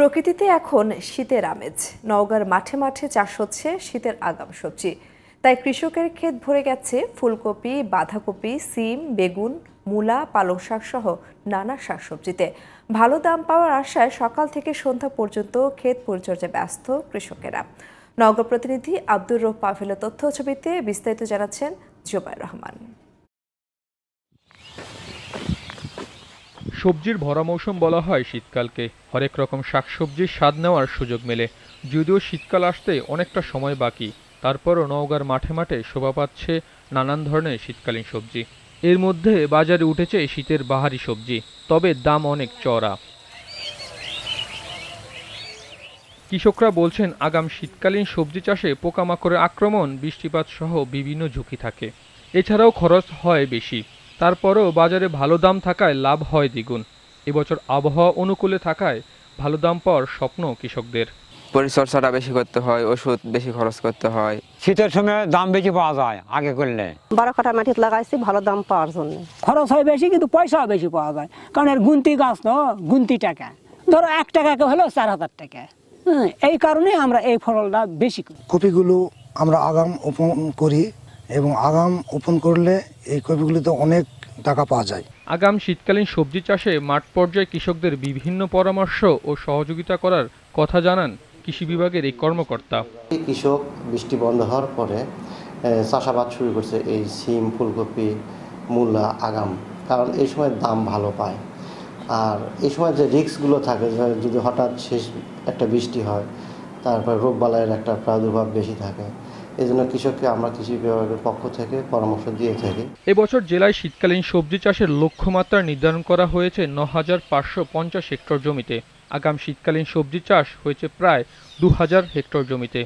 প্রকৃতিতে এখন শীতের আমেজ নওগাঁর মাঠে মাঠে চাষ হচ্ছে শীতের আগাম সবজি তাই কৃষকের ক্ষেত ভরে গেছে ফুলকপি বাঁধাকপি সিম বেগুন মূলা পালং শাকসহ নানা শাকসবজিতে ভালো দাম পাওয়ার আশায় সকাল থেকে সন্ধ্যা পর্যন্ত ক্ষেত পরিচর্যা ব্যস্ত কৃষকেরা নগর প্রতিনিধি আব্দুর রহ পাভেলের তথ্য ছবিতে বিস্তারিত জানাচ্ছেন জোবায় রহমান সবজির ভরা মৌসুম বলা হয় শীতকালকে হরেক রকম শাকসবজির স্বাদ নেওয়ার সুযোগ মেলে যদিও শীতকাল আসতে অনেকটা সময় বাকি তারপরও নওগাঁর মাঠে মাঠে শোভা পাচ্ছে নানান ধরনের শীতকালীন সবজি এর মধ্যে বাজারে উঠেছে শীতের বাহারি সবজি তবে দাম অনেক চড়া কৃষকরা বলছেন আগাম শীতকালীন সবজি চাষে পোকামাকড়ের আক্রমণ বৃষ্টিপাত সহ বিভিন্ন ঝুঁকি থাকে এছাড়াও খরচ হয় বেশি তারপরেও বাজারে ভালো দাম থাকায় লাভ হয় দ্বিগুণ এবছর আবহাওয়া অনুকূলে থাকায় ভালো দাম পাওয়ার স্বপ্ন কৃষকদের পরিচর্যাটা বেশি করতে হয় ওষুধ বেশি খরচ করতে হয় শীতের সময় দাম বেশি পাওয়া যায় আগে করলে বারো কাটা মাটি লাগাইছি ভালো দাম পাওয়ার জন্য খরচ হয় বেশি কিন্তু পয়সাও বেশি পাওয়া যায় কারণ এর গুনতি গাছ তো গুনতি টাকা ধরো এক টাকাকে হলো চার হাজার টাকা হ্যাঁ, এই কারণে আমরা এই ফলটা বেশি করি কপিগুলো আমরা আগাম করি এবং আগাম ওপেন করলে এই কপিগুলিতে অনেক টাকা পাওয়া যায় আগাম শীতকালীন সবজি চাষে মাঠ পর্যায়ে কৃষকদের বিভিন্ন পরামর্শ ও সহযোগিতা করার কথা জানান কৃষি বিভাগের এই কর্মকর্তা কৃষক বৃষ্টি বন্ধ হওয়ার পরে চাষাবাদ শুরু করছে এই সিম ফুলকপি মূলা আগাম কারণ এই সময় দাম ভালো পায় আর এই সময় যে রিক্সগুলো থাকে যদি হঠাৎ শেষ একটা বৃষ্টি হয় তারপর রোগবালাইয়ের একটা প্রাদুর্ভাব বেশি থাকে এজন্য কৃষককে আমরা কৃষি বিভাগের পক্ষ থেকে পরামর্শ দিয়ে থাকি এবছর জেলায় শীতকালীন সবজি চাষের লক্ষ্যমাত্রা নির্ধারণ করা হয়েছে ন হাজার পাঁচশো পঞ্চাশ হেক্টর জমিতে আগাম শীতকালীন সবজি চাষ হয়েছে প্রায় দু হাজার হেক্টর জমিতে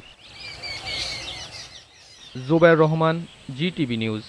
জোবায়ের রহমান টিভি নিউজ